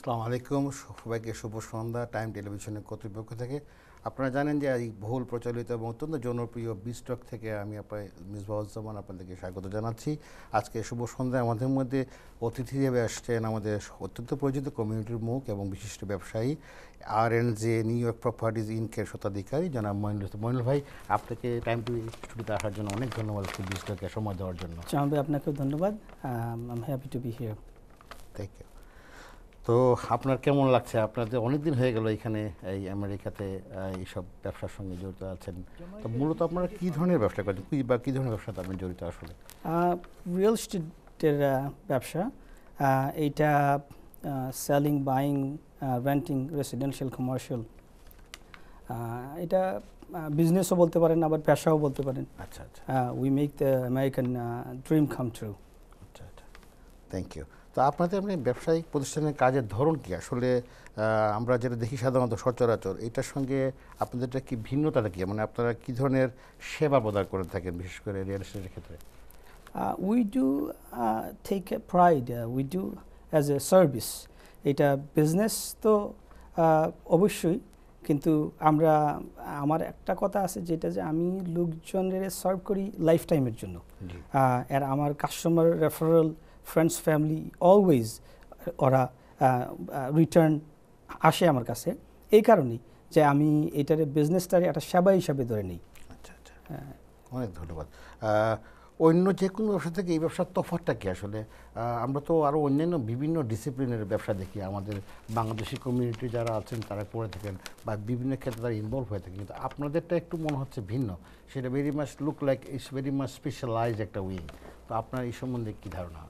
আসসালামু আলাইকুম সবাইকে শুভ সন্ধ্যা টাইম টেলিভিশনের কর্তৃপক্ষ থেকে আপনারা জানেন যে এই বহুল প্রচলিত এবং অত্যন্ত জনপ্রিয় বিস্টক থেকে আমি আপনার মিসবাউজ্জামান আপনাদেরকে স্বাগত জানাচ্ছি আজকে শুভ সন্ধ্যায় আমাদের মধ্যে অতিথি হিসেবে আসছেন আমাদের অত্যন্ত পরিচিত কমিউনিটির মুখ এবং বিশিষ্ট ব্যবসায়ী আর N J New York Properties ইনকের শতাধিকারী জনাব মহিনুল মহিনুল ভাই আপনাকে টাইম টু ছুটিতে আসার জন্য অনেক ধন্যবাদ বিস্টকে সময় দেওয়ার জন্য আপনাকেও ধন্যবাদ happy to be here thank you তো আপনার কেমন লাগছে আপনার যে অনেকদিন হয়ে গেল এখানে এই আমেরিকাতে এইসব ব্যবসার সঙ্গে জড়িত আছেন তো মূলত আপনারা কী ধরনের ব্যবসা করেন কী বা কী ধরনের ব্যবসাতে আপনি জড়িত আসলে রিয়েল স্টেটের ব্যবসা এইটা selling buying renting residential commercial এটা বিজনেসও বলতে পারেন আবার পেশাও বলতে পারেন আচ্ছা আচ্ছা we make the American dream come true আচ্ছা আচ্ছা থ্যাংক ইউ তা আপনাদের আপনি ব্যবসায়িক প্রতিষ্ঠানের কাজের ধরন কি আসলে আমরা যেটা দেখি সাধারণত সচরাচর এটার সঙ্গে আপনাদের কি ভিন্নতা কী মানে আপনারা কী ধরনের সেবা প্রদান করে থাকেন বিশেষ করে রিয়েল এস্টেটের ক্ষেত্রে we do take pride we do as a service এটা বিজনেস তো অবশ্যই কিন্তু আমরা আমার একটা কথা আছে যেটা যে আমি লোকজনের সার্ভ করি লাইফ টাইমের জন্য আর আমার customer referral friends family always ওরা রিটার্ন আসে আমার কাছে এই কারণেই যে আমি এটার বিজনেসটারে একটা সেবা হিসাবে ধরে নিই আচ্ছা আচ্ছা অনেক ধন্যবাদ অন্য যে কোনো ব্যবসা থেকে এই ব্যবসার তফাতটা কি আসলে আমরা তো আরও অন্যান্য বিভিন্ন ডিসিপ্লিনের ব্যবসা দেখি আমাদের বাংলাদেশি কমিউনিটি যারা আছেন তারা করে থাকেন বা বিভিন্ন ক্ষেত্রে তারা ইনভলভ হয়ে থাকে কিন্তু আপনাদেরটা একটু মনে হচ্ছে ভিন্ন সেটা very much look like it's very much specialize একটা উইং তো আপনার এই সম্বন্ধে কী ধারণা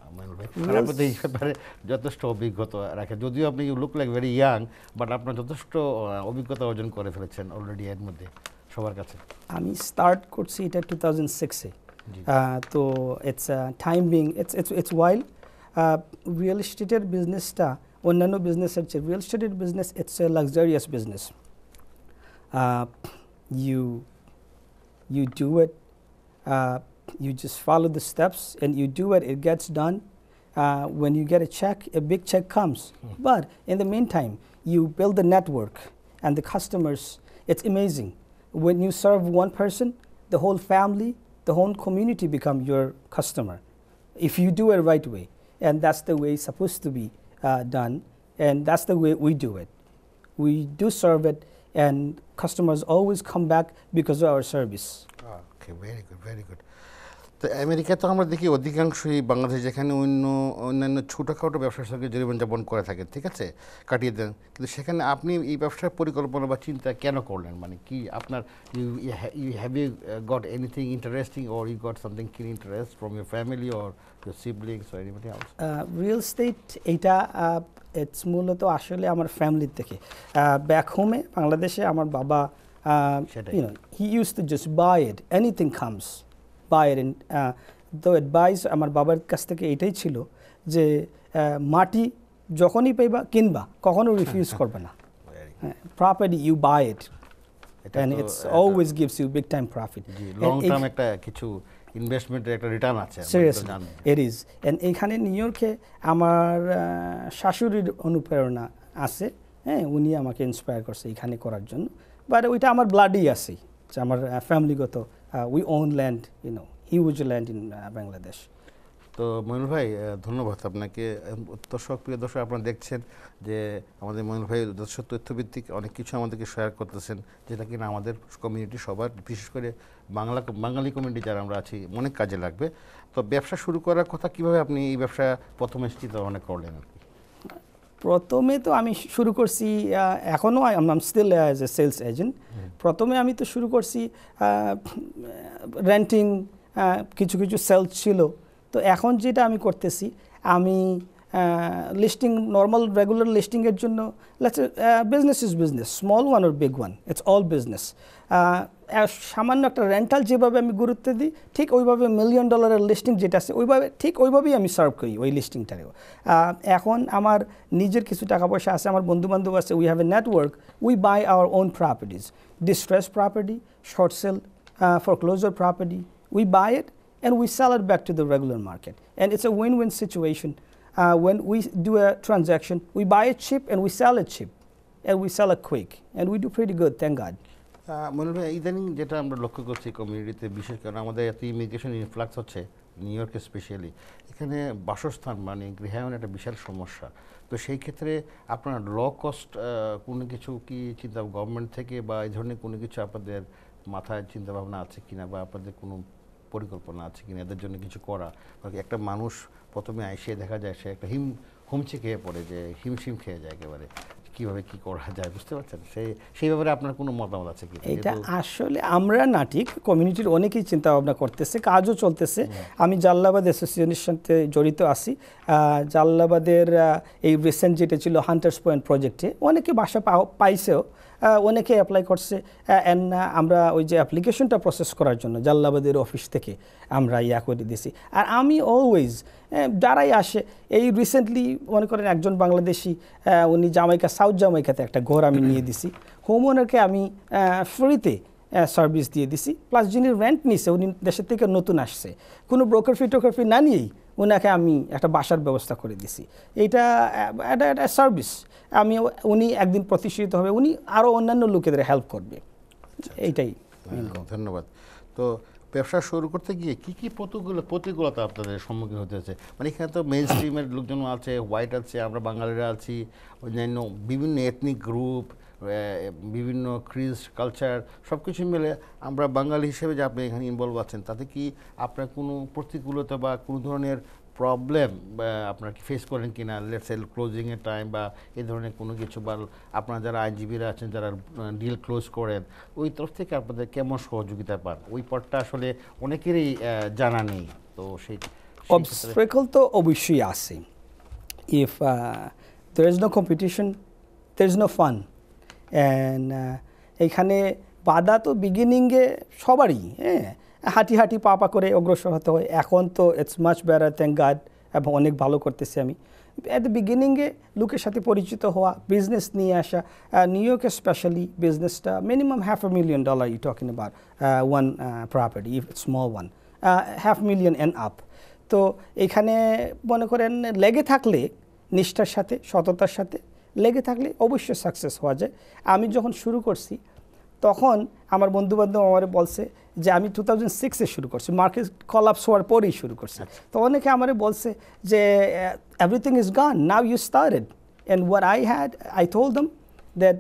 এই ব্যাপারে যথেষ্ট অভিজ্ঞতা রাখে যদিও আপনি look like very young but আপনার যথেষ্ট অভিজ্ঞতা অর্জন করে ফেলেছেন অলরেডি এর মধ্যে সবার কাছে আমি স্টার্ট করছি এটা টু থাউজেন্ড সিক্সে তো it's time being it's it's real estate business এস্টেটের বিজনেসটা অন্যান্য বিজনেসের চেয়ে রিয়েল এস্টেটের business it's a luxurious business you you do it, you just follow the steps and you do it, it gets done. when you get a check, a big check comes. Hmm. But in the meantime, you build the network and the customers, it's amazing. When you serve one person, the whole family, the whole community become your customer if you do it right way. And that's the way it's supposed to be uh, done. And that's the way we do it. We do serve it, and customers always come back because of our service. Oh, okay, very good, very good. তো America তো আমরা দেখি অধিকাংশই বাংলাদেশ যেখানে অন্য অন্যান্য ছোটোখাটো ব্যবসার সঙ্গে জীবনযাপন করে থাকে ঠিক আছে কাটিয়ে দেন কিন্তু সেখানে আপনি এই ব্যবসার পরিকল্পনা বা চিন্তা কেন করলেন মানে কি আপনার you you have you got anything interesting or you got something keen interest from your family or your siblings or anybody real estate এইটা ইটস মূলত আসলে আমার ফ্যামিলির থেকে ব্যাক uh, হোমে বাংলাদেশে আমার বাবা uh, সেটাই he use to just buy it anything comes পায়ের তো অ্যাডভাইস আমার বাবার কাছ থেকে এটাই ছিল যে মাটি যখনই পাইবা কিনবা কখনো রিফিউজ করবে না property you buy it and it's always gives you big time profit long term একটা কিছু ইনভেস্টমেন্টের একটা রিটার্ন আছে ইট ইজ এন্ড এখানে নিউ ইয়র্কে আমার শাশুড়ির অনুপ্রেরণা আছে হ্যাঁ উনি আমাকে ইন্সপায়ার করছে এখানে করার জন্য বাট ওইটা আমার ব্লাডই আছে আমার ফ্যামিলিগত we own land you know huge land in Bangladesh তো ময়ূর ভাই ধন্যবাদ আপনাকে দর্শক প্রিয় দর্শক আপনারা দেখছেন যে আমাদের ময়ূর ভাই যথেষ্ট তথ্যভিত্তিক অনেক কিছু আমাদেরকে শেয়ার করতেছেন যেটা কিনা আমাদের কমিউনিটি সবার বিশেষ করে বাংলা বাঙালি কমিউনিটি যারা আমরা আছি অনেক কাজে লাগবে তো ব্যবসা শুরু করার কথা কিভাবে আপনি এই ব্যবসা প্রথমে চিন্তা ভাবনা করলেন প্রথমে তো আমি শুরু করছি এখনও I'm still as a sales agent প্রথমে আমি তো শুরু করছি রেন্টিং কিছু কিছু সেলস ছিল তো এখন যেটা আমি করতেছি আমি লিস্টিং নর্মাল রেগুলার লিস্টিংয়ের জন্য let's business is business small one or big one it's all business সামান্য একটা রেন্টাল যেভাবে আমি গুরুত্ব দিই ঠিক ওইভাবে মিলিয়ন ডলারের লিস্টিং যেটা আছে ওইভাবে ঠিক ওইভাবেই আমি সার্ভ করি ওই লিস্টিংটারেও এখন আমার নিজের কিছু টাকা পয়সা আছে আমার বন্ধুবান্ধব আছে we have a network we buy our own properties distress property short sale foreclosure property we buy it and we sell it back to the regular market and it's a win win situation. When uh, when we do a we we buy it অ্যান্ড and we a cheap and And we a quick quick. And we do good good, God God. মনে হয় ইদানিং যেটা আমরা লক্ষ্য করছি কমিউনিটিতে বিশেষ করে আমাদের এত ইমিগ্রেশন ইনফ্লাক্স হচ্ছে নিউ ইয়র্কে স্পেশালি এখানে বাসস্থান মানে গৃহায়ন একটা বিশাল সমস্যা তো সেই ক্ষেত্রে আপনার ল কস্ট কোনো কিছু কি চিন্তা গভর্নমেন্ট থেকে বা এই ধরনের কোনো কিছু আপনাদের মাথায় চিন্তাভাবনা আছে কিনা বা আপনাদের কোনো পরিকল্পনা আছে কিনা এদের জন্য কিছু করা একটা মানুষ প্রথমে এসে দেখা যায় সে একটা হিম হুমচি খেয়ে পড়ে যে হিমশিম খেয়ে যায় একেবারে কিভাবে কি করা যায় বুঝতে পারছেন সেই সেই ব্যাপারে আপনার কোনো মতামত আছে কি এটা আসলে আমরা নাটিক কমিউনিটির অনেকেই চিন্তা ভাবনা করতেছে কাজও চলতেছে আমি জাল্লাবাদ অ্যাসোসিয়েশনের সাথে জড়িত আছি জাল্লাবাদের এই রিসেন্ট যেটা ছিল হান্টার্স পয়েন্ট প্রজেক্টে অনেকে বাসা পাইছেও অনেকে অ্যাপ্লাই করছে অ্যান্ড আমরা ওই যে অ্যাপ্লিকেশনটা প্রসেস করার জন্য জাল্লাবাদের অফিস থেকে আমরা ইয়া করে দিয়েছি আর আমি অলওয়েজ যারাই আসে এই রিসেন্টলি মনে করেন একজন বাংলাদেশি উনি জামাইকা সাউথ জামাইকাতে একটা ঘর আমি নিয়ে দিছি হোম ওনারকে আমি ফ্রিতে সার্ভিস দিয়ে দিছি প্লাস যিনি রেন্ট নিছে উনি দেশের থেকে নতুন আসছে কোনো ব্রোকার ফি টোকার ফি না নিয়েই ওনাকে আমি একটা বাসার ব্যবস্থা করে দিছি এইটা এটা একটা সার্ভিস আমি উনি একদিন প্রতিষ্ঠিত হবে উনি আরও অন্যান্য লোকেদের হেল্প করবে আচ্ছা, আচ্ছা। এইটাই হ্যাঁ, ধন্যবাদ তো ব্যবসা শুরু করতে গিয়ে কি কি প্রতিকূল প্রতিকূলতা আপনাদের সম্মুখীন হতে হচ্ছে মানে এখানে তো মেন স্ট্রিমের লোকজন আছে হোয়াইট আছে আমরা বাঙালিরা আছি অন্যান্য বিভিন্ন এথনিক গ্রুপ বিভিন্ন ক্রিজ কালচার সব কিছু মিলে আমরা বাঙালি হিসেবে যে আপনি এখানে ইনভলভ আছেন তাতে কি আপনার কোনো প্রতিকূলতা বা কোনো ধরনের প্রবলেম আপনার কি ফেস করেন কি না লেটস সেল ক্লোজিংয়ের টাইম বা এই ধরনের কোনো কিছু বা আপনার যারা আইনজীবীরা আছেন যারা ডিল ক্লোজ করেন ওই তরফ থেকে আপনাদের কেমন সহযোগিতা পান ওই পথটা আসলে অনেকেরই জানা নেই তো সেই অবস্ট্রেকল তো অবশ্যই আছে if there is no competition there is no fun Uh, এইখানে বাধা তো বিগিনিংয়ে সবারই হ্যাঁ হাঁটি হাঁটি পা পা করে অগ্রসর হতে হয় এখন তো it's much better thank God এবং অনেক ভালো করতেছি আমি অ্যাট দ্য বিগিনিংয়ে লোকের সাথে পরিচিত হওয়া বিজনেস নিয়ে আসা নিউ ইয়র্কে স্পেশালি বিজনেসটা minimum half a million dollar you talking bar one property if small one half million and up তো এখানে মনে করেন লেগে থাকলে নিষ্ঠার সাথে সততার সাথে লেগে থাকলে অবশ্যই সাকসেস হওয়া যায় আমি যখন শুরু করছি তখন আমার বন্ধুবান্ধব আমার বলছে যে আমি টু থাউজেন্ড সিক্সে শুরু করছি মার্কেট কলাপস হওয়ার পরেই শুরু করছি আচ্ছা। তো অনেকে আমার বলছে যে everything is gone now you started and where I had I told them that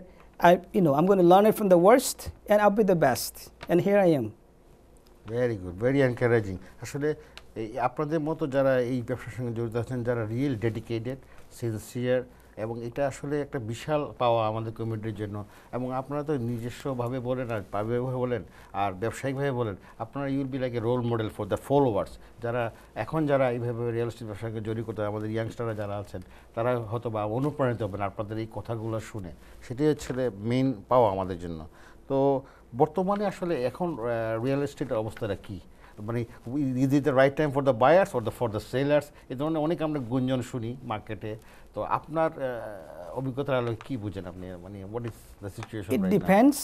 I you know I'm gonna learn it from the worst and up be the best and here I am very good very encouraging আসলে আপনাদের মতো যারা এই ব্যবসার সঙ্গে জড়িত আছেন যারা রিয়েল ডেডিকেটেড সিনসিয়ার এবং এটা আসলে একটা বিশাল পাওয়া আমাদের কমিউনিটির জন্য এবং আপনারা তো নিজস্বভাবে বলেন আর পারিবারিকভাবে বলেন আর ব্যবসায়িকভাবে বলেন আপনারা you'll be like a role model for the followers যারা এখন যারা এইভাবে রিয়েল এস্টেট ব্যবসাকে জড়িত করতে আমাদের ইয়াংস্টাররা যারা আছেন তারা হয়তো বা অনুপ্রাণিত হবেন আপনাদের এই কথাগুলো শুনে সেটাই হচ্ছে মেইন পাওয়া আমাদের জন্য তো বর্তমানে আসলে এখন রিয়েল এস্টেটের অবস্থাটা কী মানে is is the right time for the buyers or the for the sellers এ ধরনের অনেক আমরা গুঞ্জন শুনি মার্কেটে তো আপনার অভিজ্ঞতার আলো কী বুঝেন আপনি মানে what is the situation it depends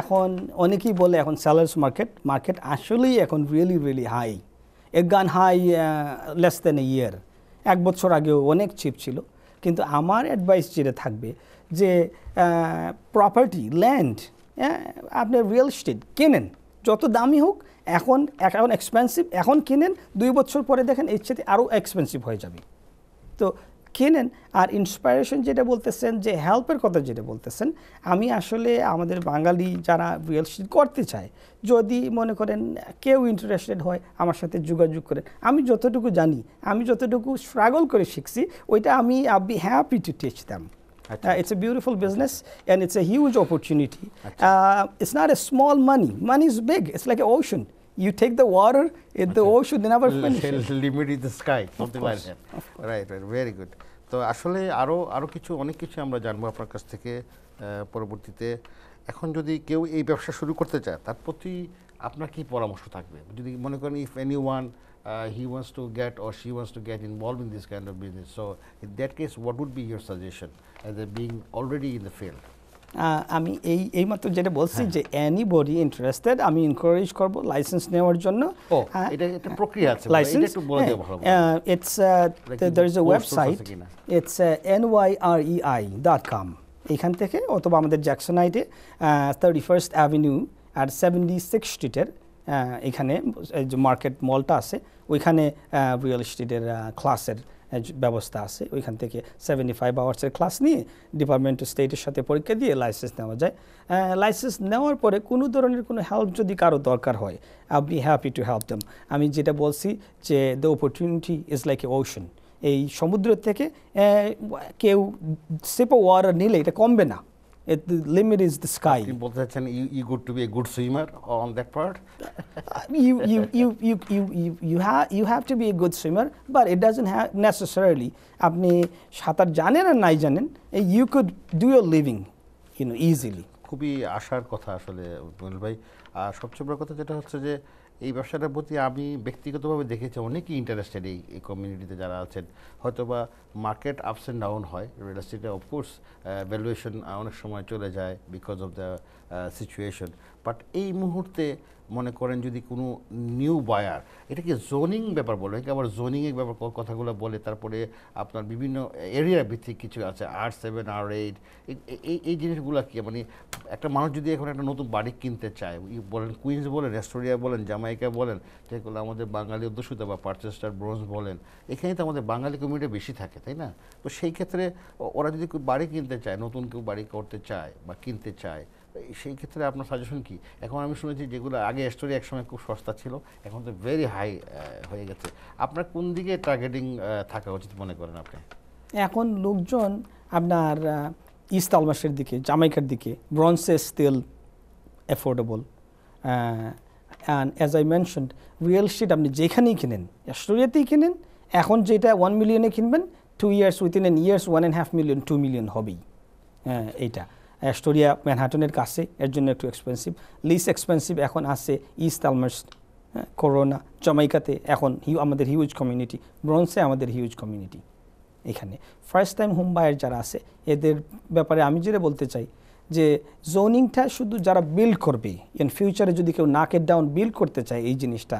এখন অনেকেই বলে এখন সেলার্স মার্কেট মার্কেট আসলেই এখন রিয়েলি রিয়েলি হাই এক গান হাই লেস দেন এ ইয়ার এক বছর আগেও অনেক চিপ ছিল কিন্তু আমার অ্যাডভাইস যেটা থাকবে যে প্রপার্টি ল্যান্ড হ্যাঁ আপনার রিয়েল স্টেট কেনেন যত দামি হোক এখন এখন এক্সপেন্সিভ এখন কিনেন দুই বছর পরে দেখেন এর সাথে আরও এক্সপেন্সিভ হয়ে যাবে তো কেনেন আর ইন্সপায়ারেশন যেটা বলতেছেন যে হেল্পের কথা যেটা বলতেছেন আমি আসলে আমাদের বাঙালি যারা রিয়েল স্টেট করতে চায় যদি মনে করেন কেউ ইন্টারেস্টেড হয় আমার সাথে যোগাযোগ করেন আমি যতটুকু জানি আমি যতটুকু স্ট্রাগল করে শিখছি ওইটা আমি I be happy to teach them Uh, it's a beautiful business and it's a huge opportunity. Uh, it's not a small money. Money is big. It's like an ocean. You take the water, it, the ocean they never finishes. Limit the sky, Of something like that. Right, right, very good. So, actually, Aro, Aro Kichu, অনেক কিছু আমরা জানবো আপনার কাছ থেকে পরবর্তীতে এখন যদি কেউ এই ব্যবসা শুরু করতে চায় তার প্রতি আপনার কি পরামর্শ থাকবে যদি মনে করেন if uh, he wants to get or she wants to get involved in this kind of business. So, in that case, what would be your suggestion as a being already in the field? আমি এই এইমাত্র যেটা বলছি যে anybody interested আমি encourage করব license নেওয়ার জন্য এটা একটা প্রক্রিয়া আছে লাইসেন্স একটু বলে দেব ভালো it's there is a website it's nyrei.com এখান থেকে অথবা আমাদের Jackson first 31st at seventy six স্ট্রিটের এখানে যে মার্কেট মলটা আছে ওইখানে রিয়েল এস্টেটের ক্লাসের ব্যবস্থা আছে ওইখান থেকে সেভেন্টি ফাইভ আওয়ার্সের ক্লাস নিয়ে ডিপার্টমেন্ট স্টেটের সাথে পরীক্ষা দিয়ে লাইসেন্স নেওয়া যায় লাইসেন্স নেওয়ার পরে কোনো ধরনের কোনো হেল্প যদি কারো দরকার হয় I be happy to help them আমি যেটা বলছি যে the opportunity is like a ocean এই সমুদ্র থেকে কেউ সেপা ওয়ার নিলে এটা কমবে না It, the limit is the sky. You both that you, you good to be a good swimmer on that part. you, you, you, you, you, you, you, ha you have to be a good swimmer, but it doesn't have necessarily. Apni shatar janen R nai janen, you could do your living you know easily. খুবই আশার কথা আসলে ভাই আর সবচেয়ে বড় কথা যেটা হচ্ছে যে এই ব্যবসাটার প্রতি আমি ব্যক্তিগতভাবে দেখেছি অনেকেই ইন্টারেস্টেড এই এই কমিউনিটিতে যারা আছেন হয়তো বা মার্কেট আপস অ্যান্ড ডাউন হয় রিয়েল এস্টেটে অফকোর্স ভ্যালুয়েশন অনেক সময় চলে যায় because of the situation but এই মুহূর্তে মনে করেন যদি কোনো নিউ বায়ার এটাকে জোনিং ব্যাপার বলে আবার জোনিংয়ের ব্যাপার কথাগুলো বলে তারপরে আপনার বিভিন্ন এরিয়া ভিত্তিক কিছু আছে আর সেভেন আর এইট এই এই জিনিসগুলো কি মানে একটা মানুষ যদি এখন একটা নতুন বাড়ি কিনতে চায় বলেন কুইন্স বলেন অ্যাস্টোরিয়া বলেন জামাইকা বলেন যেগুলো আমাদের বাঙালি অধ্যুষিত বা পার্চেস্টার ব্রোঞ্জ বলেন এখানে তো আমাদের বাঙালি কমিউনিটি বেশি থাকে তাই না তো সেই ক্ষেত্রে ওরা যদি বাড়ি কিনতে চায় নতুন কেউ বাড়ি করতে চায় বা কিনতে চায় সেই ক্ষেত্রে আপনার সাজেশন কি এখন আমি শুনেছি যেগুলো আগে স্টোরি একসময় খুব সস্তা ছিল এখন তো ভেরি হাই হয়ে গেছে আপনার কোন দিকে টার্গেটিং থাকা উচিত মনে করেন আপনি এখন লোকজন আপনার ইস্ট আলমাসের দিকে জামাইকার দিকে ব্রঞ্জ তেল still affordable and as I mention real estate আপনি যেখানেই কিনেন অস্ট্রেলিয়াতেই কিনেন এখন যেটা ওয়ান মিলিয়নে কিনবেন two years within in years one and half million two million হবেই এইটা স্টোরিয়া ম্যানহাটনের কাছে এর জন্য একটু এক্সপেন্সিভ লিস এক্সপেন্সিভ এখন আছে ইস্ট আলমার্স করোনা জামাইকাতে এখন আমাদের হিউজ কমিউনিটি ব্রোনসে আমাদের হিউজ কমিউনিটি এখানে ফার্স্ট টাইম হোম বায়ার যারা আছে এদের ব্যাপারে আমি যেটা বলতে চাই যে জোনিংটা শুধু যারা বিল্ড করবে ইন ফিউচারে যদি কেউ নাকের ডাউন বিল্ড করতে চায় এই জিনিসটা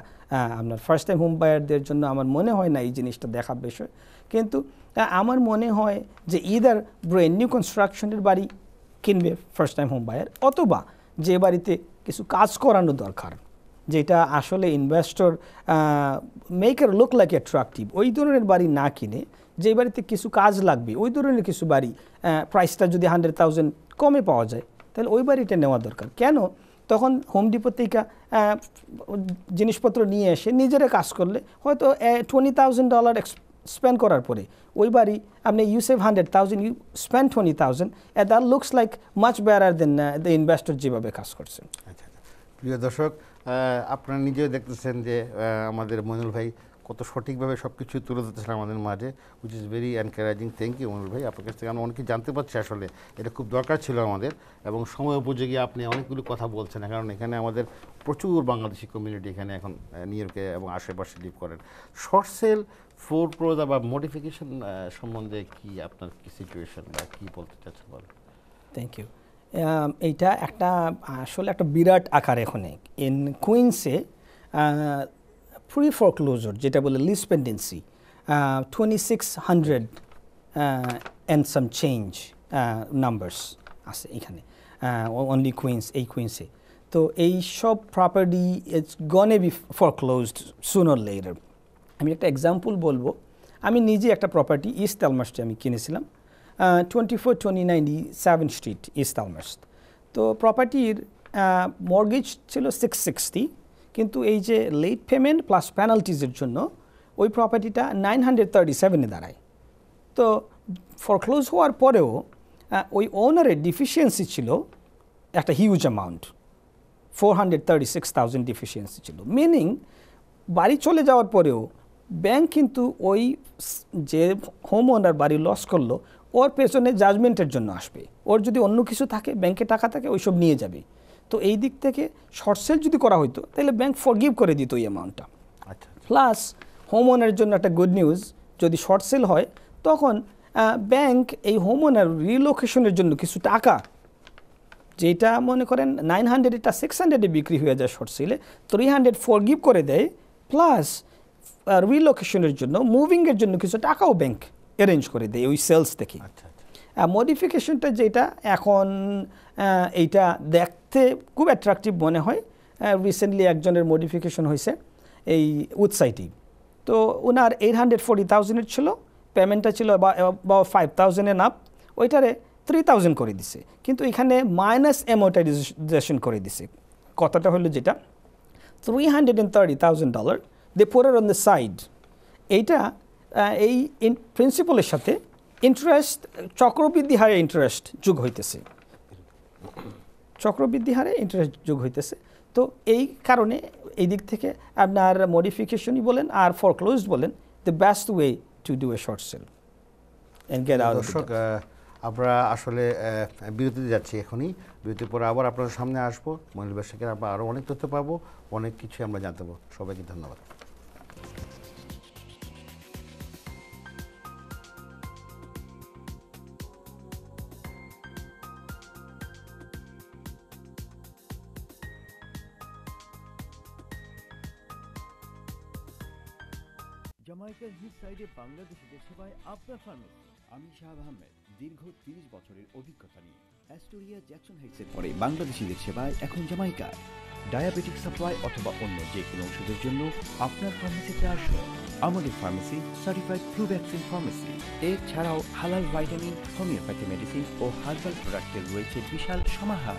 আপনার ফার্স্ট টাইম হোম বায়ারদের জন্য আমার মনে হয় না এই জিনিসটা দেখার বিষয় কিন্তু আমার মনে হয় যে ইদার ব্রেন নিউ কনস্ট্রাকশনের বাড়ি কিনবে ফার্স্ট টাইম হোম বায়ার অথবা যে বাড়িতে কিছু কাজ করানো দরকার যেটা আসলে investor maker look like attractive ওই ধরনের বাড়ি না কিনে যে বাড়িতে কিছু কাজ লাগবে ওই ধরনের কিছু বাড়ি প্রাইসটা যদি হান্ড্রেড থাউজেন্ড কমে পাওয়া যায় তাহলে ওই বাড়িটা নেওয়া দরকার কেন তখন হোম ডিপো থেকে জিনিসপত্র নিয়ে এসে নিজেরা কাজ করলে হয়তো টোয়েন্টি থাউজেন্ড ডলার স্পেন্ড করার পরে ওই বাড়ি আপনি you save hundred thousand you spend twenty thousand at that looks like much bear then the investor যেভাবে কাজ করছেন আচ্ছা, আচ্ছা। প্রিয় দর্শক আপনারা নিজেও দেখতেছেন যে আমাদের মনুল ভাই কত সঠিকভাবে সব কিছু তুলে ধরতেছেন আমাদের মাঝে which is very encouraging thank you অনুর ভাই আপনার কাছ থেকে আমরা অনেকে জানতে পারছি আসলে এটা খুব দরকার ছিল আমাদের এবং সময় উপযোগী আপনি অনেকগুলো কথা বলছেন কারণ এখানে আমাদের প্রচুর বাংলাদেশি কমিউনিটি এখানে এখন নিউ ইয়র্কে এবং আশেপাশে লিভ করেন শর্ট সেল ফোর প্রোজা বা মডিফিকেশন সম্বন্ধে কি আপনার কি সিচুয়েশন বা কি বলতে চাচ্ছেন বলেন থ্যাংক ইউ এইটা একটা আসলে একটা বিরাট আকার এখন ইন কুইন্সে প্রি ফোরক্লোজার যেটা বলে lis pendency twenty six hundred and some change numbers আছে এখানে অনলি কুইন্স এই কুইন্সে তো এই সব property it's gonna be foreclosed sooner later আমি একটা এক্সাম্পল বলবো আমি নিজে একটা প্রপার্টি ইস্ট আলমার্সটি আমি কিনেছিলাম twenty four twenty ninety seven street East Elmhurst তো প্রপার্টির মর্গেজ ছিল সিক্স সিক্সটি কিন্তু এই যে লেট পেমেন্ট প্লাস পেনাল্টিজের জন্য ওই প্রপার্টিটা নাইন হান্ড্রেড থার্টি সেভেনে দাঁড়ায় তো ফরক্লোজ হওয়ার পরেও ওই ওনারের ডিফিসিয়েন্সি ছিল একটা huge amount four hundred thirty six thousand deficiency ছিল মিনিং বাড়ি চলে যাওয়ার পরেও ব্যাংক কিন্তু ওই যে হোম ওনার বাড়ি লস করলো ওর পেছনে জাজমেন্টের জন্য আসবে ওর যদি অন্য কিছু থাকে ব্যাংকে টাকা থাকে ওইসব নিয়ে যাবে তো এই দিক থেকে শর্ট সেল যদি করা হতো তাহলে ব্যাংক ফরগিভ করে দিত এই অ্যামাউন্টটা আচ্ছা প্লাস হোম ওনারের জন্য একটা গুড নিউজ যদি শর্ট সেল হয় তখন ব্যাংক এই হোম ওনার রিলোকেশনের জন্য কিছু টাকা যেটা মনে করেন নাইন হান্ড্রেড এটা সিক্স হান্ড্রেডে বিক্রি হয়ে যায় শর্ট সেলে থ্রি হান্ড্রেড ফোর গিভ করে দেয় প্লাস রিলোকেশনের জন্য মুভিংয়ের জন্য কিছু টাকাও ব্যাংক অ্যারেঞ্জ করে দেয় ওই সেলস থেকে আচ্ছা মডিফিকেশনটা যেটা এখন এইটা দেখতে খুব অ্যাট্রাকটিভ মনে হয় রিসেন্টলি একজনের মডিফিকেশন হয়েছে এই উৎসাইটি তো ওনার এইট হান্ড্রেড ফোর্টি থাউজেন্ডের ছিল পেমেন্টটা ছিল বা ফাইভ থাউজেন্ডের নাপ ওইটারে থ্রি থাউজেন্ড করে দিছে কিন্তু এখানে মাইনাস অ্যামোটাইজেশন করে দিছে কথাটা হলো যেটা three hundred and thirty thousand dollar they poorer on the side এইটা এই প্রিন্সিপালের সাথে ইন্টারেস্ট চক্রবৃদ্ধি হারে ইন্টারেস্ট যুগ হইতেছে চক্রবৃদ্ধি হারে ইন্টারেস্ট যুগ হইতেছে তো এই কারণে এই দিক থেকে আপনার মডিফিকেশনই বলেন আর ফরক্লোজ বলেন the best way to do a short sale দর্শক আমরা আসলে বিরতিতে যাচ্ছি এখনই বিরতির পরে আবার আপনাদের সামনে আসবো মহিলা ব্যবসাকে আবার আরও অনেক তথ্য পাবো অনেক কিছু আমরা জানতে পারবো সবাইকে ধন্যবাদ জামাইকার হিট সাইডে বাংলাদেশিদের পায় আপনার ফার্মেসি আমি শাহ আহমেদ দীর্ঘ তিরিশ বছরের অভিজ্ঞতা নিয়ে অ্যাস্টোরিয়া জ্যাকসন হাইটসের পরে বাংলাদেশিদের সেবায় এখন জামাইকা ডায়াবেটিক সাপ্লাই অথবা অন্য যে কোনো ওষুধের জন্য আপনার ফার্মেসিতে আসুন আমাদের pharmacy certified flu vaccine pharmacy এছাড়াও হালাল ভাইটামিন হোমিওপ্যাথি মেডিসিন ও হার্বাল প্রোডাক্টের রয়েছে বিশাল সমাহার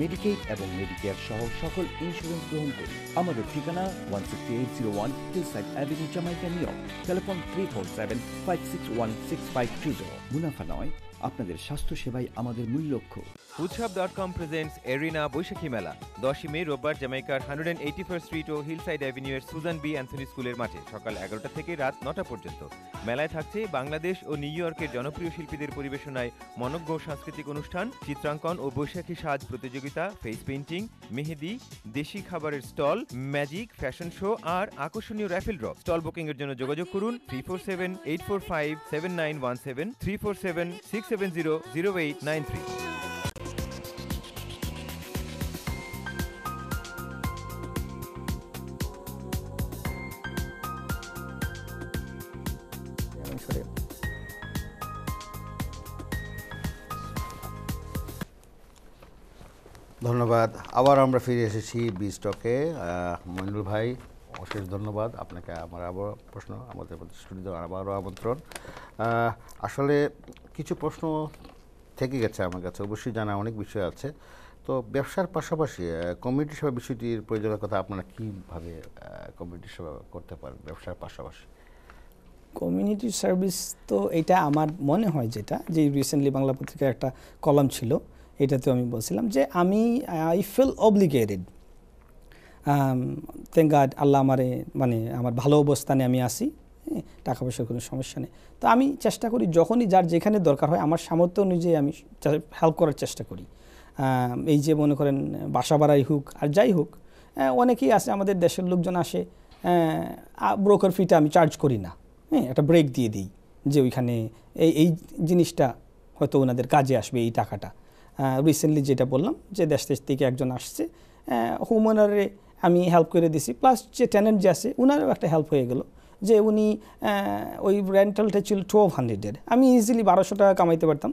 মেডিকেট এবং মেডিকেয়ার সহ সকল ইন্স্যুরেন্স গ্রহণ করি আমাদের ঠিকানা one sixty eight zero one side avenue Jamaica new telephone three four seven five six one six five two zero মুনাফা নয় আপনাদের স্বাস্থ্যসেবাই আমাদের মূল লক্ষ্য Utsob dot com presents arena Baishakhi মেলা দশই মে রোববার জামাইকার hundred and eighty first street ও হিলসাইড এর সুজান বি অ্যান্থনি স্কুলের মাঠে সকাল এগারোটা থেকে রাত নটা পর্যন্ত মেলায় থাকছে বাংলাদেশ ও নিউ ইয়র্কের জনপ্রিয় শিল্পীদের পরিবেশনায় মনজ্ঞ সাংস্কৃতিক অনুষ্ঠান চিত্রাঙ্কন ও বৈশাখী সাজ প্রতিযোগিতা ফেস পেন্টিং মেহেদি দেশি খাবারের স্টল ম্যাজিক ফ্যাশন শো আর আকর্ষণীয় র্যাফেল ড্র স্টল বুকিং এর জন্য যোগাযোগ করুন three four seven eight four five seven nine one seven three four seven six seven zero zero eight nine three আবার আমরা ফিরে এসেছি বি স্টকে মইনুল ভাই অশেষ ধন্যবাদ আপনাকে আমার আবার প্রশ্ন আমাদের স্টুডিওতে আবারও আমন্ত্রণ আসলে কিছু প্রশ্ন থেকে গেছে আমার কাছে অবশ্যই জানা অনেক বিষয় আছে তো ব্যবসার পাশাপাশি কমিউনিটি সভা বিষয়টির প্রয়োজনের কথা আপনারা কীভাবে কমিউনিটি সেবা করতে পারেন ব্যবসার পাশাপাশি কমিউনিটি সার্ভিস তো এটা আমার মনে হয় যেটা যে রিসেন্টলি বাংলা পত্রিকায় একটা কলম ছিল এটাতে আমি বলছিলাম যে আমি I feel obligated thank God আল্লাহ আমারে মানে আমার ভালো অবস্থানে আমি আসি হ্যাঁ, টাকা পয়সার কোনো সমস্যা নেই তো আমি চেষ্টা করি যখনই যার যেখানে দরকার হয় আমার সামর্থ্য অনুযায়ী আমি হেল্প করার চেষ্টা করি এই যে মনে করেন বাসা বাড়াই হোক আর যাই হোক অনেকেই আসে আমাদের দেশের লোকজন আসে ব্রোকার ফিটা আমি চার্জ করি না হ্যাঁ একটা ব্রেক দিয়ে দিই যে ওইখানে এই এই জিনিসটা হয়তো ওনাদের কাজে আসবে এই টাকাটা রিসেন্টলি যেটা বললাম যে দেশ দেশ থেকে একজন আসছে হোমওনারে আমি হেল্প করে দিছি প্লাস যে ট্যানেন্ট যে আছে ওনারও একটা হেল্প হয়ে গেলো যে উনি ওই রেন্টালটা ছিল টুয়েলভ হান্ড্রেডের আমি ইজিলি বারোশো টাকা কামাইতে পারতাম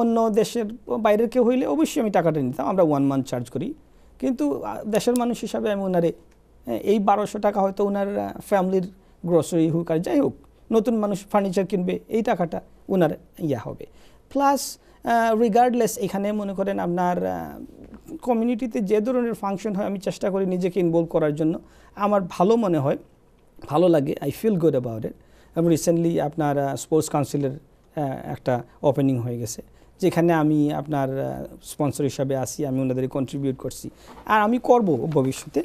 অন্য দেশের বাইরের কেউ হইলে অবশ্যই আমি টাকাটা নিতাম আমরা ওয়ান মান্থ চার্জ করি কিন্তু দেশের মানুষ হিসাবে আমি ওনারে এই বারোশো টাকা হয়তো ওনার ফ্যামিলির গ্রসারি হোক আর যাই হোক নতুন মানুষ ফার্নিচার কিনবে এই টাকাটা ওনার ইয়া হবে প্লাস রিগার্ডলেস এখানে মনে করেন আপনার কমিউনিটিতে যে ধরনের ফাংশন হয় আমি চেষ্টা করি নিজেকে ইনভলভ করার জন্য আমার ভালো মনে হয় ভালো লাগে I feel good about it এবং রিসেন্টলি আপনার স্পোর্টস কাউন্সিলের একটা ওপেনিং হয়ে গেছে যেখানে আমি আপনার স্পন্সর হিসাবে আসি আমি ওনাদের কন্ট্রিবিউট করছি আর আমি করব ভবিষ্যতে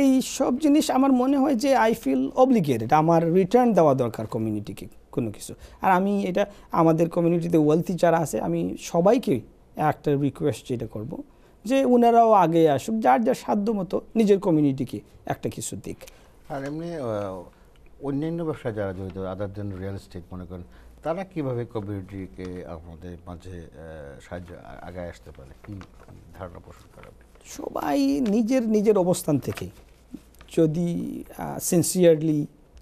এই সব জিনিস আমার মনে হয় যে আই ফিল অব্লিগেটেড আমার রিটার্ন দেওয়া দরকার কমিউনিটিকে কোনো কিছু আর আমি এটা আমাদের কমিউনিটিতে ওয়েলথি যারা আছে আমি সবাইকে একটা রিকোয়েস্ট যেটা করব যে ওনারাও আগে আসুক যার যার সাধ্য মতো নিজের কমিউনিটিকে একটা কিছু দিক আর এমনি অন্যান্য ব্যবসা যারা জড়িত আদার দেন রিয়েল এস্টেট মনে করেন তারা কীভাবে কমিউনিটিকে আমাদের মাঝে সাহায্য আগায় আসতে পারে কি ধারণা পোষণ করা সবাই নিজের নিজের অবস্থান থেকে যদি সিনসিয়ারলি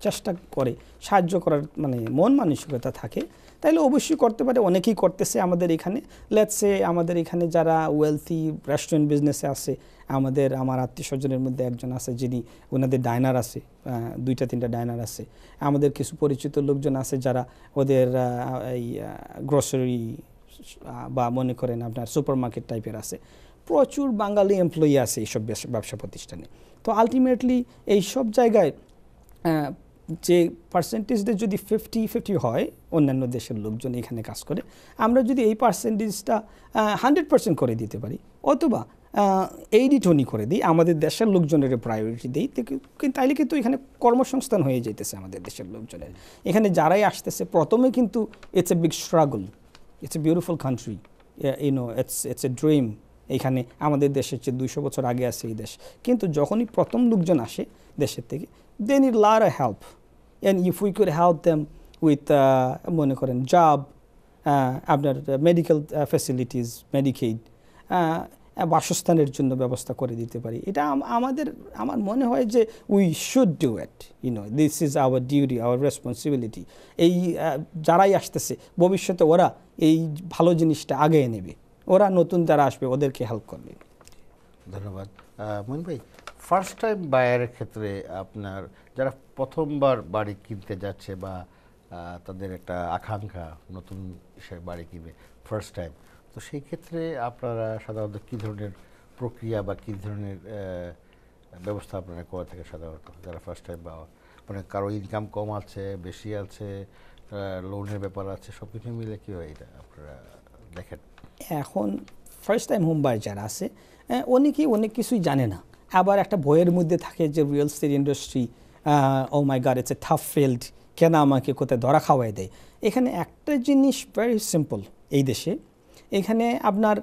চেষ্টা করে সাহায্য করার মানে মন মানসিকতা থাকে তাহলে অবশ্যই করতে পারে অনেকেই করতেছে আমাদের এখানে লেটসে আমাদের এখানে যারা ওয়েলথি রেস্টুরেন্ট বিজনেসে আছে আমাদের আমার আত্মীয় স্বজনের মধ্যে একজন আছে যিনি ওনাদের ডাইনার আছে দুইটা তিনটা ডাইনার আছে আমাদের কিছু পরিচিত লোকজন আছে যারা ওদের এই গ্রসারি বা মনে করেন আপনার সুপার মার্কেট টাইপের আছে প্রচুর বাঙালি এমপ্লয়ি আছে এইসব ব্যবসা প্রতিষ্ঠানে তো আলটিমেটলি এই সব জায়গায় যে পার্সেন্টেজটা যদি ফিফটি ফিফটি হয় অন্যান্য দেশের লোকজন এখানে কাজ করে আমরা যদি এই পার্সেন্টেজটা হান্ড্রেড পার্সেন্ট করে দিতে পারি অথবা এইডি টনি করে দিই আমাদের দেশের লোকজনের প্রায়োরিটি দিই তাইলে কিন্তু এখানে কর্মসংস্থান হয়ে যেতেছে আমাদের দেশের লোকজনের এখানে যারাই আসতেছে প্রথমে কিন্তু it's a big struggle it's a beautiful country you know it's it's a dream এখানে আমাদের দেশের চেয়ে দুইশো বছর আগে আছে এই দেশ কিন্তু যখনই প্রথম লোকজন আসে দেশের থেকে they need a lot of help. And if we could help them with uh, মনে করেন job, uh, আপনার uh, medical uh, facilities, Medicaid, uh, বাসস্থানের জন্য ব্যবস্থা করে দিতে পারি এটা আমাদের আমার মনে হয় যে we should do it you know this is our duty our responsibility এই যারাই আসতেছে ভবিষ্যতে ওরা এই ভালো জিনিসটা আগে নেবে ওরা নতুন যারা আসবে ওদেরকে হেল্প করবে ধন্যবাদ মন ভাই ফার্স্ট টাইম বায়ের ক্ষেত্রে আপনার যারা প্রথমবার বাড়ি কিনতে যাচ্ছে বা তাদের একটা আকাঙ্ক্ষা নতুন হিসেবে বাড়ি কিনবে ফার্স্ট টাইম তো সেই ক্ষেত্রে আপনারা সাধারণত কী ধরনের প্রক্রিয়া বা কী ধরনের ব্যবস্থা আপনারা করে থাকে সাধারণত যারা ফার্স্ট টাইম বা মানে কারো ইনকাম কম আছে বেশি আছে লোনের ব্যাপার আছে সব কিছু মিলে কী হয় এটা আপনারা দেখেন এখন ফার্স্ট টাইম হোম বাড়ি যারা আছে অনেকেই অনেক কিছুই জানে না আবার একটা বইয়ের মধ্যে থাকে যে real estate industry oh my God it's A থাফ field কেন আমাকে কোথায় ধরা খাওয়াই দেয় এখানে একটা জিনিস ভেরি সিম্পল এই দেশে এখানে আপনার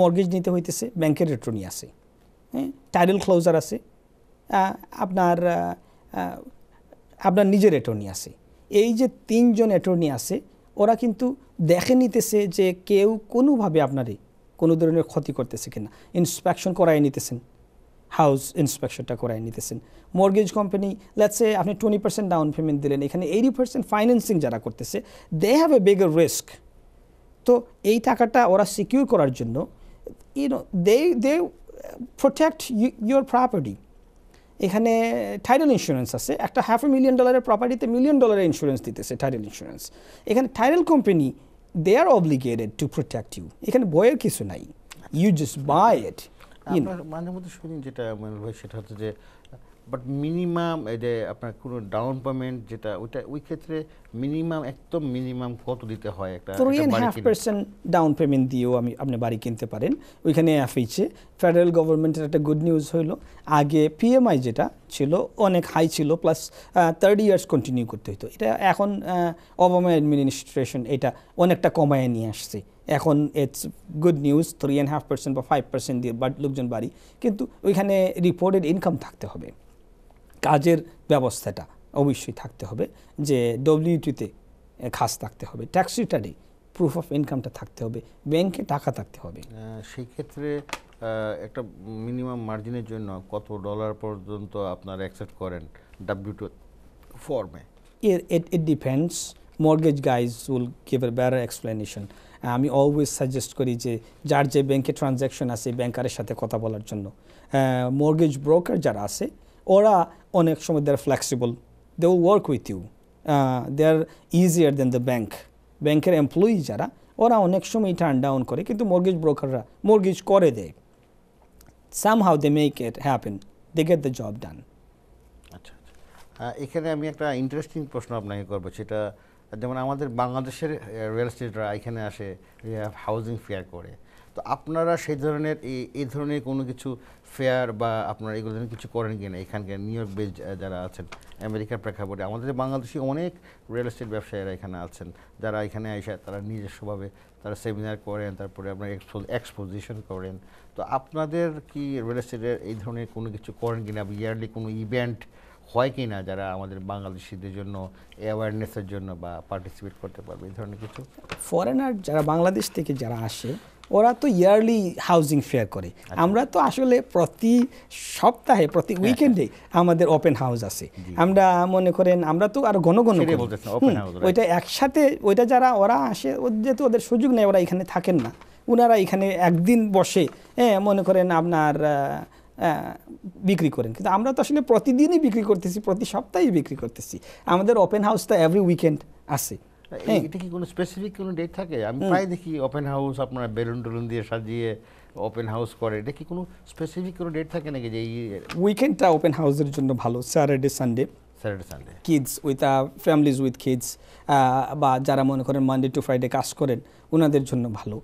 মর্গেজ নিতে হইতেছে ব্যাংকের রিটার্নই আছে হ্যাঁ টাইডেল ক্লোজার আছে আপনার আপনার নিজের অ্যাটর্নি আছে এই যে তিনজন অ্যাটর্নি আছে ওরা কিন্তু দেখে নিতেছে যে কেউ কোনোভাবে আপনারই কোনো ধরনের ক্ষতি করতেছে কিনা ইন্সপেকশন করাই নিতেছেন হাউস ইন্সপেকশনটা করাই নিতেছেন মর্গেজ কোম্পানি লেটসে আপনি টোয়েন্টি পার্সেন্ট ডাউন পেমেন্ট দিলেন এখানে এইটি পার্সেন্ট ফাইন্যান্সিং যারা করতেছে দে হ্যাভ এ বেগার রিস্ক তো এই টাকাটা ওরা সিকিউর করার জন্য you know they they protect your property এখানে টাইডাল ইন্স্যুরেন্স আছে একটা হাফ এ মিলিয়ন ডলারের প্রপার্টিতে মিলিয়ন ডলারের ইন্স্যুরেন্স দিতেছে টাইডাল ইন্স্যুরেন্স এখানে tidal company they are obligated to protect you এখানে বইয়ের কিছু নাই ইউ জাস্ট বাই ইট মাঝে মধ্যে শুনি যেটা মানে ভাই সেটা হচ্ছে যে বাট মিনিমাম যে আপনার কোনো ডাউন পেমেন্ট যেটা ওইটা ওই ক্ষেত্রে মিনিমাম একদম মিনিমাম কত দিতে হয় একটা three and half percent down payment দিয়েও আমি আপনি বাড়ি কিনতে পারেন ওইখানে এফএইচে ফেডারেল গভর্নমেন্টের একটা গুড নিউজ হলো আগে পিএমআই যেটা ছিল অনেক হাই ছিল প্লাস থার্ড ইয়ার্স কন্টিনিউ করতে হতো এটা এখন অবামা অ্যাডমিনিস্ট্রেশন এটা অনেকটা কমায় নিয়ে আসছে এখন it's good news three and half percent বা ফাইভ পার্সেন্ট দিয়ে লোকজন বাড়ি কিন্তু ওইখানে রিপোর্টেড ইনকাম থাকতে হবে কাজের ব্যবস্থাটা অবশ্যই থাকতে হবে যে ডব্লিউটিতে খাস থাকতে হবে ট্যাক্স রিটার্নে প্রুফ অফ ইনকামটা থাকতে হবে ব্যাংকে টাকা থাকতে হবে সেই ক্ষেত্রে একটা মিনিমাম মার্জিনের জন্য কত ডলার পর্যন্ত আপনার অ্যাকসেপ্ট করেন টু ফর্মে it it depends mortgage guys will give a better explanation আমি অলওয়েজ সাজেস্ট করি যে যার যে ব্যাংকে ট্রানজ্যাকশন আছে ব্যাংকারের সাথে কথা বলার জন্য মর্গেজ ব্রোকার যারা আছে ওরা অনেক সময় they are flexible they would work with you they are easier than the bank ব্যাংকের এমপ্লয়ি যারা ওরা অনেক সময় টার্ন ডাউন করে কিন্তু মর্গেজ ব্রোকাররা মর্গেজ করে দেয় somehow they make it happen they get the job done আচ্ছা, আচ্ছা। এখানে আমি একটা ইন্টারেস্টিং প্রশ্ন আপনাকে করবো সেটা যেমন আমাদের বাংলাদেশের রিয়েল স্টেটরা এখানে আসে হাউজিং ফেয়ার করে তো আপনারা সেই ধরনের এই এই ধরনের কোনো কিছু ফেয়ার বা আপনারা এগুলো ধরনের কিছু করেন কি না এখানকার নিউ ইয়র্ক বেজ যারা আছেন আমেরিকার প্রেক্ষাপটে আমাদের বাংলাদেশি অনেক রিয়েল এস্টেট ব্যবসায়ীরা এখানে আছেন যারা এখানে এসে তারা নিজস্বভাবে তারা সেমিনার করেন তারপরে আপনার এক্সপোজিশন করেন তো আপনাদের কি রিয়েল এস্টেটের এই ধরনের কোনো কিছু করেন কি না ইয়ারলি কোনো ইভেন্ট হয় কি না যারা আমাদের বাংলাদেশিদের জন্য অ্যাওয়ারনেসের জন্য বা পার্টিসিপেট করতে পারবে এই ধরনের কিছু ফরেনার যারা বাংলাদেশ থেকে যারা আসে ওরা তো ইয়ারলি হাউজিং ফেয়ার করে আচ্ছা। আমরা তো আসলে প্রতি সপ্তাহে প্রতি উইকেন্ডে হ্যাঁ, হ্যাঁ। আমাদের ওপেন হাউস আছে আমরা মনে করেন আমরা তো আর ঘন ঘন ওইটা একসাথে ওইটা যারা ওরা আসে যেহেতু ওদের সুযোগ নেই ওরা এখানে থাকেন না ওনারা এখানে একদিন বসে হ্যাঁ মনে করেন আপনার বিক্রি করেন কিন্তু আমরা তো আসলে প্রতিদিনই বিক্রি করতেছি প্রতি সপ্তাহেই বিক্রি করতেছি আমাদের ওপেন হাউসটা এভরি উইকেন্ড আসে এটা কি কোনো স্পেসিফিক কোনো ডেট থাকে আমি প্রায় দেখি ওপেন হাউস আপনারা বেলুন টেলুন দিয়ে সাজিয়ে ওপেন হাউস করে এটা কি কোনো স্পেসিফিক কোনো ডেট থাকে নাকি যে উইকেন্ডটা ওপেন হাউসের জন্য ভালো Saturday Sunday Sunday kids with families with kids বা যারা মনে করেন মানডে টু ফ্রাইডে কাজ করেন ওনাদের জন্য ভালো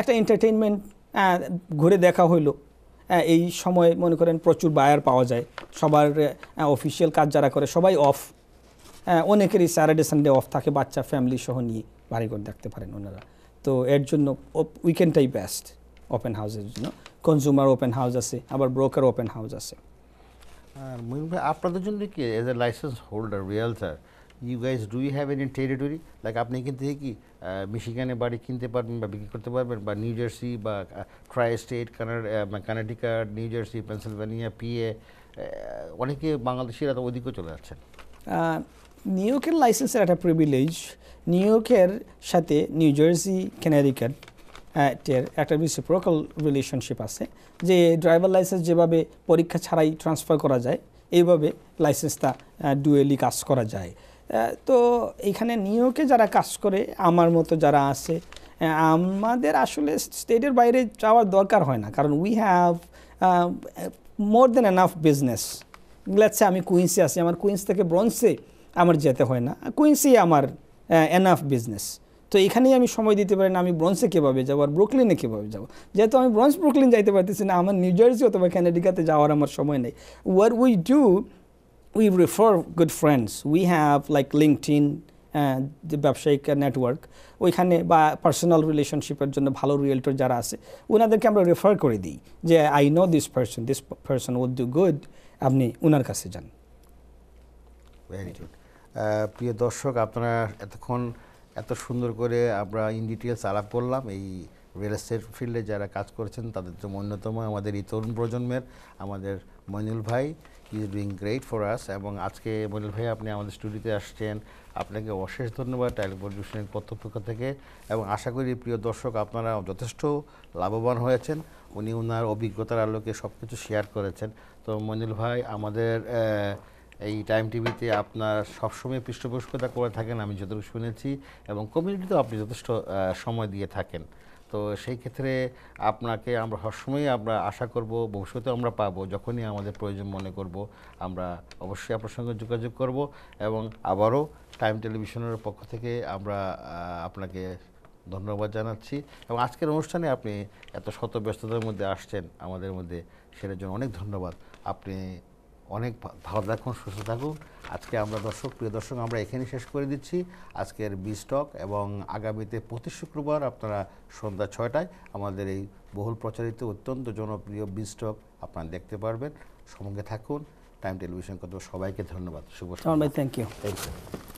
একটা এন্টারটেনমেন্ট ঘুরে দেখা হইলো হ্যাঁ, এই সময় মনে করেন প্রচুর বায়ার পাওয়া যায় সবার অফিসিয়াল হ্যাঁ, কাজ যারা করে সবাই অফ হ্যাঁ, অনেকেরই স্যাটারডে সানডে অফ থাকে বাচ্চা ফ্যামিলি সহ নিয়ে করে দেখতে পারেন ওনারা তো এর জন্য উইকেন্ডটাই বেস্ট ওপেন হাউসের জন্য কনজিউমার ওপেন হাউস আছে আবার ব্রোকার ওপেন হাউস আছে আপনাদের জন্য কি as a license holder realtor you guys do you have any territory like আপনি এখান থেকে কি মিশিগানে বাড়ি কিনতে পারবেন বা বিক্রি করতে পারবেন বা নিউ জার্সি বা tri state Connecticut New Jersey Pennsylvania PA অনেকে বাংলাদেশিরা তো ওদিকেও চলে যাচ্ছেন নিউ ইয়র্কের লাইসেন্সের একটা প্রিভিলেজ নিউ ইয়র্কের সাথে নিউ জার্সি ক্যানাডিকাট টের একটা রিসিপ্রোকাল রিলেশনশিপ আছে যে ড্রাইভার লাইসেন্স যেভাবে পরীক্ষা ছাড়াই ট্রান্সফার করা যায় এইভাবে লাইসেন্সটা ডুয়েলি কাজ করা যায় তো এখানে নিয়োগে যারা কাজ করে আমার মতো যারা আছে আমাদের আসলে স্টেটের বাইরে যাওয়ার দরকার হয় না কারণ we have more than enough business let's say আমি কুইন্সে আসি আমার কুইন্স থেকে ব্রন্সে আমার যেতে হয় না কুইন্সেই আমার অ্যানাফ বিজনেস তো এখানেই আমি সময় দিতে পারি না আমি ব্রন্সে কীভাবে যাবো আর ব্রুকলিনে কীভাবে যাবো যেহেতু আমি ব্রন্স ব্রুকলিন যাইতে পারতেছি না আমার নিউ জার্সি অথবা ক্যানাডিকাতে যাওয়ার আমার সময় নেই where we do we refer good friends. We have like LinkedIn যে ব্যবসায়িক নেটওয়ার্ক ওইখানে বা পার্সোনাল রিলেশনশিপের জন্য ভালো রিয়েলটর যারা আছে ওনাদেরকে আমরা রেফার করে দিই যে I know this person this person will do good আপনি ওনার কাছে যান ভেরি গুড প্রিয় দর্শক আপনারা এতক্ষণ এত সুন্দর করে আমরা ইন ডিটেলস আলাপ করলাম এই রিয়েল এস্টেট ফিল্ডে যারা কাজ করছেন তাদের তো অন্যতম আমাদের এই তরুণ প্রজন্মের আমাদের মইনুল ভাই is doing great for us এবং আজকে মনিল ভাই আপনি আমাদের স্টুডিওতে আসছেন আপনাকে অশেষ ধন্যবাদ টেলিভিশনের কর্তৃপক্ষ থেকে এবং আশা করি প্রিয় দর্শক আপনারা যথেষ্ট লাভবান হয়েছেন উনি ওনার অভিজ্ঞতার আলোকে সব কিছু শেয়ার করেছেন তো মনিল ভাই আমাদের এই টাইম টিভিতে আপনার সবসময় পৃষ্ঠপোষকতা করে থাকেন আমি যতটুকু শুনেছি এবং কমিউনিটিতেও আপনি যথেষ্ট সময় দিয়ে থাকেন তো সেই ক্ষেত্রে আপনাকে আমরা সবসময় আমরা আশা করব ভবিষ্যতে আমরা পাব যখনই আমাদের প্রয়োজন মনে করব আমরা অবশ্যই আপনার সঙ্গে যোগাযোগ করব এবং আবারও টাইম টেলিভিশনের পক্ষ থেকে আমরা আপনাকে ধন্যবাদ জানাচ্ছি এবং আজকের অনুষ্ঠানে আপনি এত শত ব্যস্ততার মধ্যে আসছেন আমাদের মধ্যে সেটার জন্য অনেক ধন্যবাদ আপনি অনেক ভালো থাকুন সুস্থ থাকুন আজকে আমরা দর্শক প্রিয় দর্শক আমরা এখানে শেষ করে দিচ্ছি আজকের বিস্টক স্টক এবং আগামীতে প্রতি শুক্রবার আপনারা সন্ধ্যা ছয়টায় আমাদের এই বহুল প্রচারিত অত্যন্ত জনপ্রিয় বিস্টক স্টক আপনারা দেখতে পারবেন সঙ্গে থাকুন টাইম টেলিভিশন কত সবাইকে ধন্যবাদ শুভ থ্যাংক ইউ থ্যাংক ইউ